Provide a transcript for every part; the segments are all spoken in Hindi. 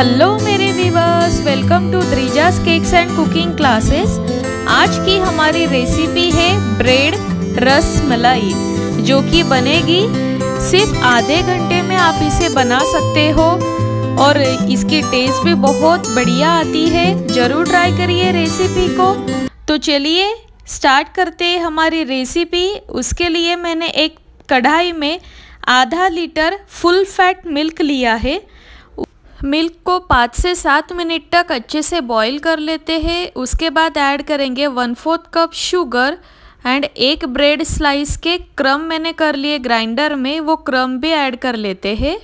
हेलो मेरे viewers welcome to Drija's cakes and cooking classes आज की हमारी रेसिपी है ब्रेड रस मलाई जो कि बनेगी सिर्फ आधे घंटे में आप इसे बना सकते हो और इसकी टेस्ट भी बहुत बढ़िया आती है ज़रूर ट्राई करिए रेसिपी को तो चलिए स्टार्ट करते हैं हमारी रेसिपी उसके लिए मैंने एक कढ़ाई में आधा लीटर फुल फैट मिल्क लिया है मिल्क को पाँच से सात मिनट तक अच्छे से बॉईल कर लेते हैं उसके बाद ऐड करेंगे one fourth cup sugar and एक ब्रेड स्लाइस के क्रम मैंने कर लिए ग्राइंडर में वो क्रम भी ऐड कर लेते हैं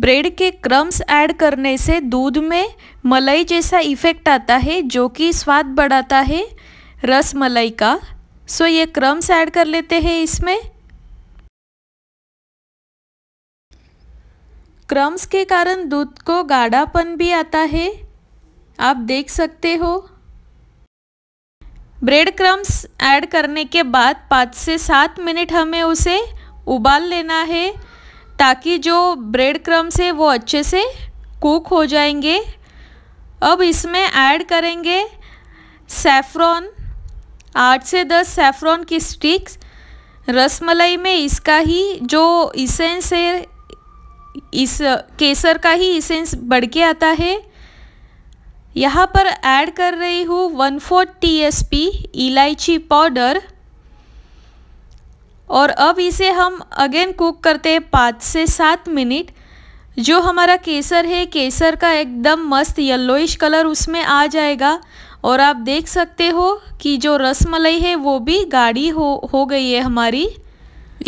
ब्रेड के क्रम्स ऐड करने से दूध में मलाई जैसा इफ़ेक्ट आता है जो कि स्वाद बढ़ाता है रस मलाई का सो ये क्रम्स ऐड कर लेते हैं इसमें क्रम्स के कारण दूध को गाढ़ापन भी आता है आप देख सकते हो ब्रेड क्रम्स ऐड करने के बाद पाँच से सात मिनट हमें उसे उबाल लेना है ताकि जो ब्रेड क्रम्स है वो अच्छे से कुक हो जाएंगे अब इसमें ऐड करेंगे सेफ्रॉन आठ से दस सेफ्रॉन की स्टिक्स रसमलाई में इसका ही जो इसेंस है इस केसर का ही इसेंस बढ़ के आता है यहाँ पर ऐड कर रही हूँ one fourth t s p इलायची पाउडर और अब इसे हम अगेन कुक करते हैं पाँच से सात मिनट जो हमारा केसर है केसर का एकदम मस्त येल्लोइश कलर उसमें आ जाएगा और आप देख सकते हो कि जो रसमलाई है वो भी गाढ़ी हो हो गई है हमारी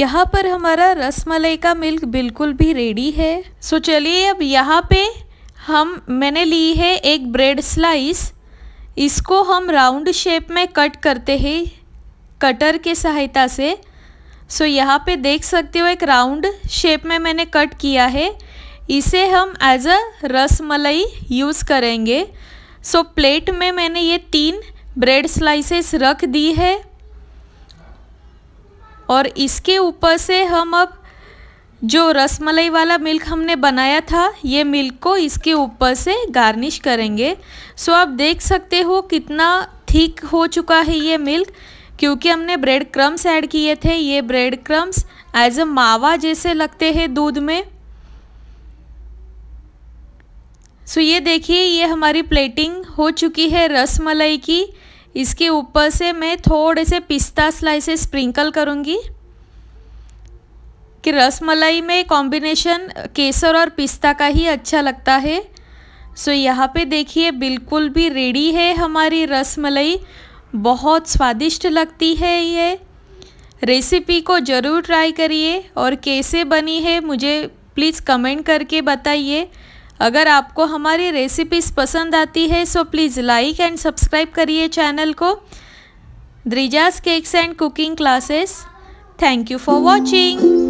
यहाँ पर हमारा रसमलाई का मिल्क बिल्कुल भी रेडी है सो चलिए अब यहाँ पे हम मैंने ली है एक ब्रेड स्लाइस इसको हम राउंड शेप में कट करते हैं कटर के सहायता से सो यहाँ पे देख सकते हो एक राउंड शेप में मैंने कट किया है इसे हम एज अ रस मलाई यूज़ करेंगे सो प्लेट में मैंने ये तीन ब्रेड स्लाइसेस रख दी है और इसके ऊपर से हम अब जो रसमलाई वाला मिल्क हमने बनाया था ये मिल्क को इसके ऊपर से गार्निश करेंगे सो आप देख सकते हो कितना ठीक हो चुका है ये मिल्क क्योंकि हमने ब्रेड क्रम्स ऐड किए थे ये ब्रेड क्रम्स एज अ मावा जैसे लगते हैं दूध में सो ये देखिए ये हमारी प्लेटिंग हो चुकी है रसमलाई की इसके ऊपर से मैं थोड़े से पिस्ता स्लाइसेस स्प्रिंकल करूँगी कि रस मलाई में कॉम्बिनेशन केसर और पिस्ता का ही अच्छा लगता है सो यहाँ पे देखिए बिल्कुल भी रेडी है हमारी रस मलाई बहुत स्वादिष्ट लगती है ये रेसिपी को ज़रूर ट्राई करिए और कैसे बनी है मुझे प्लीज़ कमेंट करके बताइए अगर आपको हमारी रेसिपीज़ पसंद आती है so please like and subscribe करिए चैनल को Drija's cakes and cooking classes thank you for watching